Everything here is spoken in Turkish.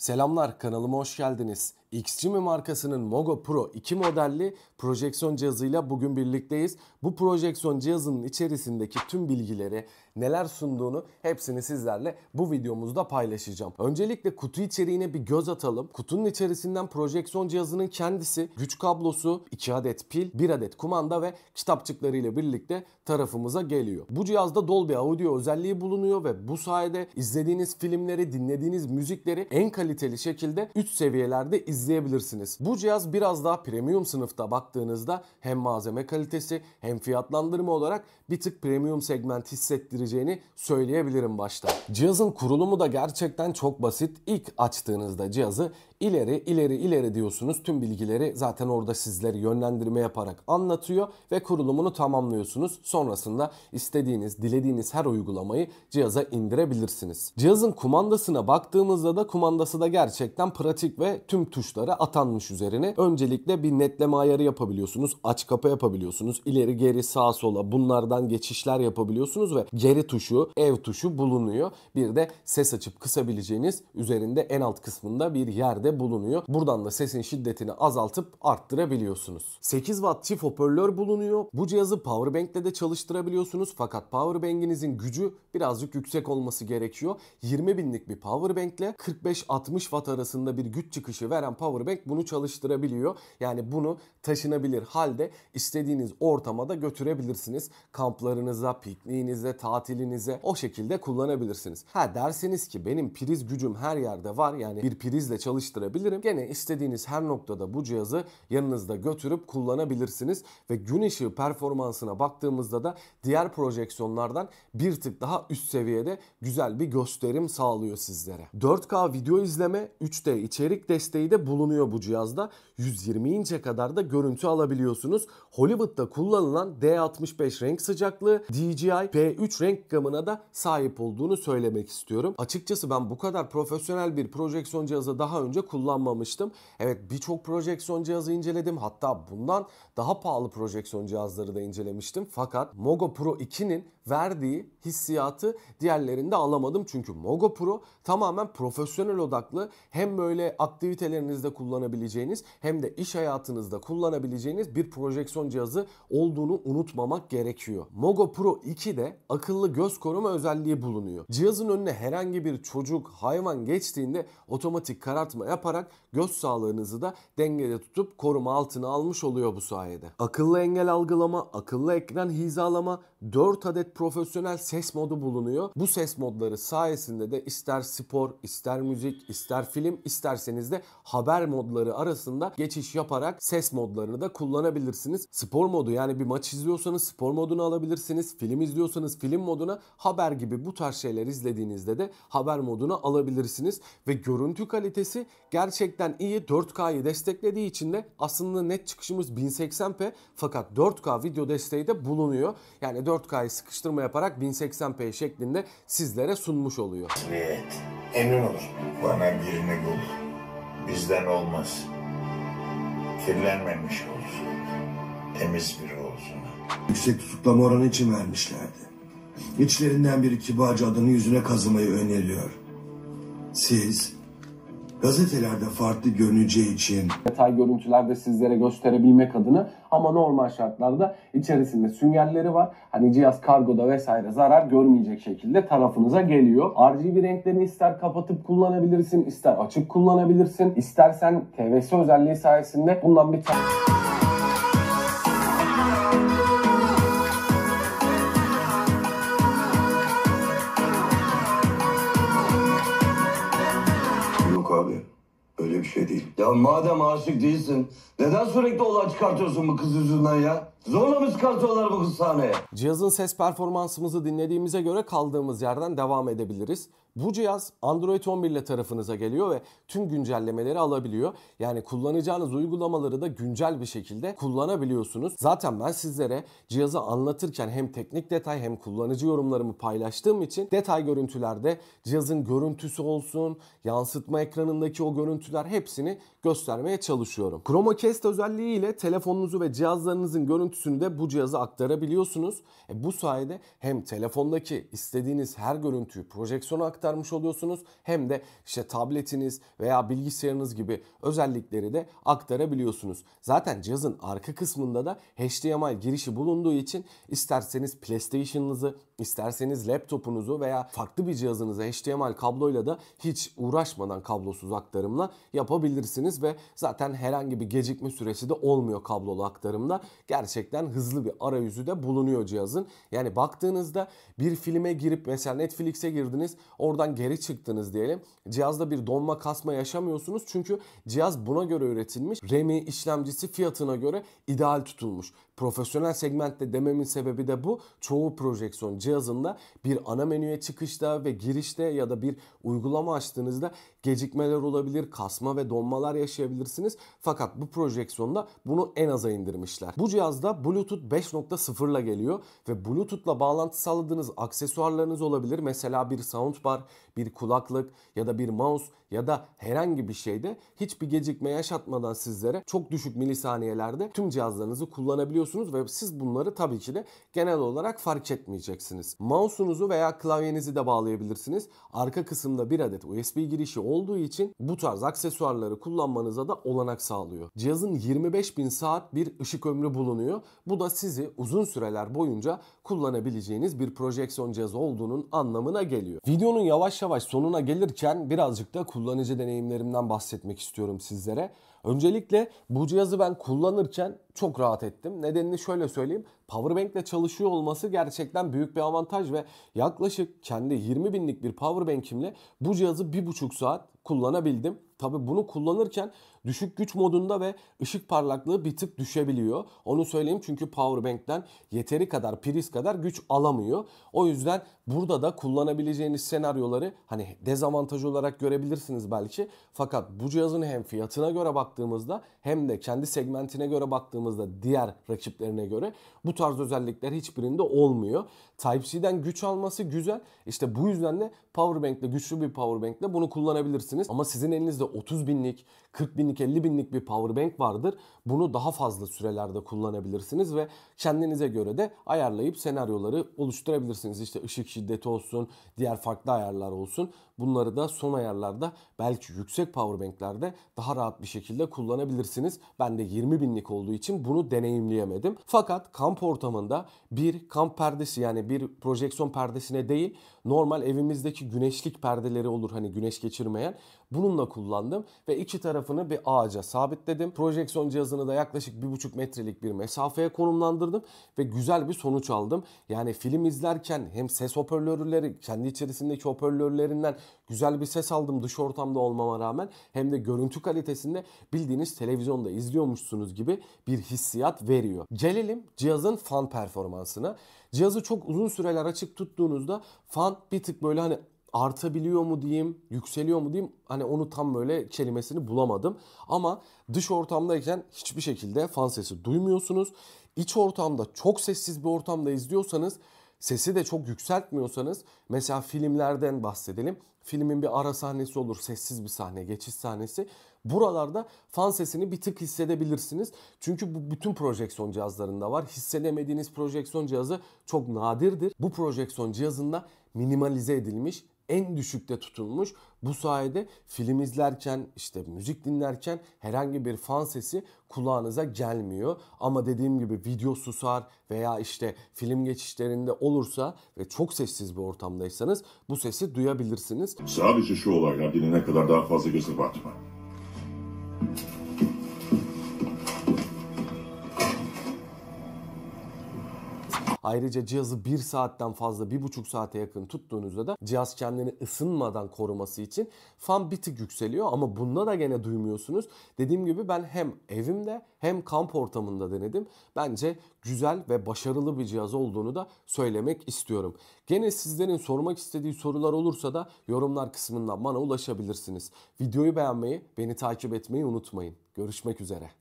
Selamlar kanalıma hoş geldiniz. Xtreme markasının Mogo Pro 2 modelli projeksiyon cihazıyla bugün birlikteyiz. Bu projeksiyon cihazının içerisindeki tüm bilgileri, neler sunduğunu hepsini sizlerle bu videomuzda paylaşacağım. Öncelikle kutu içeriğine bir göz atalım. Kutunun içerisinden projeksiyon cihazının kendisi, güç kablosu, 2 adet pil, 1 adet kumanda ve kitapçıkları ile birlikte tarafımıza geliyor. Bu cihazda Dolby Audio özelliği bulunuyor ve bu sayede izlediğiniz filmleri, dinlediğiniz müzikleri en kaliteli şekilde üst seviyelerde izleyebilirsiniz izleyebilirsiniz. Bu cihaz biraz daha premium sınıfta baktığınızda hem malzeme kalitesi hem fiyatlandırma olarak bir tık premium segment hissettireceğini söyleyebilirim başta. Cihazın kurulumu da gerçekten çok basit. İlk açtığınızda cihazı İleri, ileri ileri diyorsunuz. Tüm bilgileri zaten orada sizleri yönlendirme yaparak anlatıyor ve kurulumunu tamamlıyorsunuz. Sonrasında istediğiniz, dilediğiniz her uygulamayı cihaza indirebilirsiniz. Cihazın kumandasına baktığımızda da kumandası da gerçekten pratik ve tüm tuşlara atanmış üzerine. Öncelikle bir netleme ayarı yapabiliyorsunuz. Aç kapı yapabiliyorsunuz. İleri geri sağ sola bunlardan geçişler yapabiliyorsunuz ve geri tuşu, ev tuşu bulunuyor. Bir de ses açıp kısabileceğiniz üzerinde en alt kısmında bir yerde de bulunuyor. Buradan da sesin şiddetini azaltıp arttırabiliyorsunuz. 8 watt çift hoparlör bulunuyor. Bu cihazı powerbank ile de çalıştırabiliyorsunuz fakat powerbank'inizin gücü birazcık yüksek olması gerekiyor. 20 binlik bir powerbank ile 45-60 watt arasında bir güç çıkışı veren powerbank bunu çalıştırabiliyor. Yani bunu taşınabilir halde istediğiniz ortama da götürebilirsiniz. Kamplarınıza, pikniğinize, tatilinize o şekilde kullanabilirsiniz. Ha dersiniz ki benim priz gücüm her yerde var yani bir prizle çalıştır çalıştırabilirim. Gene istediğiniz her noktada bu cihazı yanınızda götürüp kullanabilirsiniz ve gün ışığı performansına baktığımızda da diğer projeksiyonlardan bir tık daha üst seviyede güzel bir gösterim sağlıyor sizlere. 4K video izleme, 3D içerik desteği de bulunuyor bu cihazda. 120 inçe kadar da görüntü alabiliyorsunuz. Hollywood'da kullanılan D65 renk sıcaklığı, DJI P3 renk gamına da sahip olduğunu söylemek istiyorum. Açıkçası ben bu kadar profesyonel bir projeksiyon cihazı daha önce kullanmamıştım. Evet birçok projeksiyon cihazı inceledim. Hatta bundan daha pahalı projeksiyon cihazları da incelemiştim. Fakat Mogo Pro 2'nin verdiği hissiyatı diğerlerinde alamadım. Çünkü Mogo Pro tamamen profesyonel odaklı. Hem böyle aktivitelerinizde kullanabileceğiniz hem de iş hayatınızda kullanabileceğiniz bir projeksiyon cihazı olduğunu unutmamak gerekiyor. Mogo Pro 2'de akıllı göz koruma özelliği bulunuyor. Cihazın önüne herhangi bir çocuk, hayvan geçtiğinde otomatik karartma yaparak göz sağlığınızı da dengede tutup koruma altına almış oluyor bu sayede. Akıllı engel algılama, akıllı ekran hizalama 4 adet profesyonel ses modu bulunuyor. Bu ses modları sayesinde de ister spor, ister müzik, ister film, isterseniz de haber modları arasında geçiş yaparak ses modlarını da kullanabilirsiniz. Spor modu yani bir maç izliyorsanız spor modunu alabilirsiniz. Film izliyorsanız film moduna, haber gibi bu tarz şeyler izlediğinizde de haber moduna alabilirsiniz ve görüntü kalitesi gerçekten iyi. 4K'yı desteklediği için de aslında net çıkışımız 1080p fakat 4K video desteği de bulunuyor. Yani 4K'yı sıkıştırma yaparak 1080p şeklinde sizlere sunmuş oluyor. Evet, emin olur. Bana birini bul. Bizden olmaz. Kirlenmemiş olsun. Temiz biri olsun. Yüksek tutuklama oranı için vermişlerdi. İçlerinden biri kibarca adını yüzüne kazımayı öneriyor. Siz gazetelerde farklı görüneceği için detay görüntülerde sizlere gösterebilmek adına ama normal şartlarda içerisinde süngerleri var. Hani cihaz kargoda vesaire zarar görmeyecek şekilde tarafınıza geliyor. RGB renklerini ister kapatıp kullanabilirsin, ister açık kullanabilirsin. İstersen TVS özelliği sayesinde bundan bir tane... şey değil. Ya madem aşık değilsin neden sürekli olay çıkartıyorsun bu kız yüzünden ya? Zorla mı çıkartıyorlar bu kız Cihazın ses performansımızı dinlediğimize göre kaldığımız yerden devam edebiliriz. Bu cihaz Android 11 ile tarafınıza geliyor ve tüm güncellemeleri alabiliyor. Yani kullanacağınız uygulamaları da güncel bir şekilde kullanabiliyorsunuz. Zaten ben sizlere cihazı anlatırken hem teknik detay hem kullanıcı yorumlarımı paylaştığım için detay görüntülerde cihazın görüntüsü olsun, yansıtma ekranındaki o görüntüler hepsini göstermeye çalışıyorum. Chromecast özelliği ile telefonunuzu ve cihazlarınızın görüntüsünü de bu cihaza aktarabiliyorsunuz. E bu sayede hem telefondaki istediğiniz her görüntüyü projeksiyona aktarmış oluyorsunuz hem de işte tabletiniz veya bilgisayarınız gibi özellikleri de aktarabiliyorsunuz. Zaten cihazın arka kısmında da HDMI girişi bulunduğu için isterseniz PlayStation'ınızı İsterseniz laptopunuzu veya farklı bir cihazınıza HDMI kabloyla da hiç uğraşmadan kablosuz aktarımla yapabilirsiniz ve zaten herhangi bir gecikme süresi de olmuyor kablolu aktarımda. Gerçekten hızlı bir arayüzü de bulunuyor cihazın. Yani baktığınızda bir filme girip mesela Netflix'e girdiniz oradan geri çıktınız diyelim. Cihazda bir donma kasma yaşamıyorsunuz çünkü cihaz buna göre üretilmiş. RAM'i işlemcisi fiyatına göre ideal tutulmuş. Profesyonel segmentte dememin sebebi de bu. Çoğu projeksiyon cihazı cihazında bir ana menüye çıkışta ve girişte ya da bir uygulama açtığınızda gecikmeler olabilir, kasma ve donmalar yaşayabilirsiniz. Fakat bu projeksiyonda bunu en aza indirmişler. Bu cihazda Bluetooth 5.0 ile geliyor ve Bluetooth'la bağlantı sağladığınız aksesuarlarınız olabilir. Mesela bir soundbar, bir kulaklık ya da bir mouse ya da herhangi bir şeyde hiçbir gecikme yaşatmadan sizlere çok düşük milisaniyelerde tüm cihazlarınızı kullanabiliyorsunuz ve siz bunları tabii ki de genel olarak fark etmeyeceksiniz bağlayabilirsiniz. Mouse'unuzu veya klavyenizi de bağlayabilirsiniz. Arka kısımda bir adet USB girişi olduğu için bu tarz aksesuarları kullanmanıza da olanak sağlıyor. Cihazın 25.000 saat bir ışık ömrü bulunuyor. Bu da sizi uzun süreler boyunca kullanabileceğiniz bir projeksiyon cihazı olduğunun anlamına geliyor. Videonun yavaş yavaş sonuna gelirken birazcık da kullanıcı deneyimlerimden bahsetmek istiyorum sizlere. Öncelikle bu cihazı ben kullanırken çok rahat ettim. Nedenini şöyle söyleyeyim. Powerbank ile çalışıyor olması gerçekten büyük bir avantaj ve yaklaşık kendi 20 binlik bir powerbankimle bu cihazı 1,5 saat kullanabildim. Tabi bunu kullanırken düşük güç modunda ve ışık parlaklığı bir tık düşebiliyor. Onu söyleyeyim çünkü powerbank'ten yeteri kadar priz kadar güç alamıyor. O yüzden burada da kullanabileceğiniz senaryoları hani dezavantaj olarak görebilirsiniz belki. Fakat bu cihazın hem fiyatına göre baktığımızda hem de kendi segmentine göre baktığımızda diğer rakiplerine göre bu tarz özellikler hiçbirinde olmuyor. Type-C'den güç alması güzel. İşte bu yüzden de powerbank'le güçlü bir powerbank'le bunu kullanabilirsiniz. Ama sizin elinizde 30 binlik, 40 binlik binlik 50 binlik bir power bank vardır. Bunu daha fazla sürelerde kullanabilirsiniz ve kendinize göre de ayarlayıp senaryoları oluşturabilirsiniz. İşte ışık şiddeti olsun, diğer farklı ayarlar olsun. Bunları da son ayarlarda belki yüksek power banklerde daha rahat bir şekilde kullanabilirsiniz. Ben de 20 binlik olduğu için bunu deneyimleyemedim. Fakat kamp ortamında bir kamp perdesi yani bir projeksiyon perdesine değil normal evimizdeki güneşlik perdeleri olur hani güneş geçirmeyen. Bununla kullandım ve iki tarafını bir ağaca sabitledim. Projeksiyon cihazını da yaklaşık 1,5 metrelik bir mesafeye konumlandırdım ve güzel bir sonuç aldım. Yani film izlerken hem ses hoparlörleri kendi içerisindeki hoparlörlerinden güzel bir ses aldım dış ortamda olmama rağmen hem de görüntü kalitesinde bildiğiniz televizyonda izliyormuşsunuz gibi bir hissiyat veriyor. Gelelim cihazın fan performansına. Cihazı çok uzun süreler açık tuttuğunuzda fan bir tık böyle hani artabiliyor mu diyeyim, yükseliyor mu diyeyim hani onu tam böyle kelimesini bulamadım. Ama dış ortamdayken hiçbir şekilde fan sesi duymuyorsunuz. İç ortamda çok sessiz bir ortamda izliyorsanız Sesi de çok yükseltmiyorsanız mesela filmlerden bahsedelim. Filmin bir ara sahnesi olur, sessiz bir sahne, geçiş sahnesi. Buralarda fan sesini bir tık hissedebilirsiniz. Çünkü bu bütün projeksiyon cihazlarında var. Hissedemediğiniz projeksiyon cihazı çok nadirdir. Bu projeksiyon cihazında minimalize edilmiş en düşükte tutulmuş. Bu sayede film izlerken işte müzik dinlerken herhangi bir fan sesi kulağınıza gelmiyor. Ama dediğim gibi video susar veya işte film geçişlerinde olursa ve çok sessiz bir ortamdaysanız bu sesi duyabilirsiniz. Sadece şu olaylar diline kadar daha fazla göze batma. Ayrıca cihazı 1 saatten fazla 1,5 saate yakın tuttuğunuzda da cihaz kendini ısınmadan koruması için fan bir tık yükseliyor ama bunda da gene duymuyorsunuz. Dediğim gibi ben hem evimde hem kamp ortamında denedim. Bence güzel ve başarılı bir cihaz olduğunu da söylemek istiyorum. Gene sizlerin sormak istediği sorular olursa da yorumlar kısmından bana ulaşabilirsiniz. Videoyu beğenmeyi, beni takip etmeyi unutmayın. Görüşmek üzere.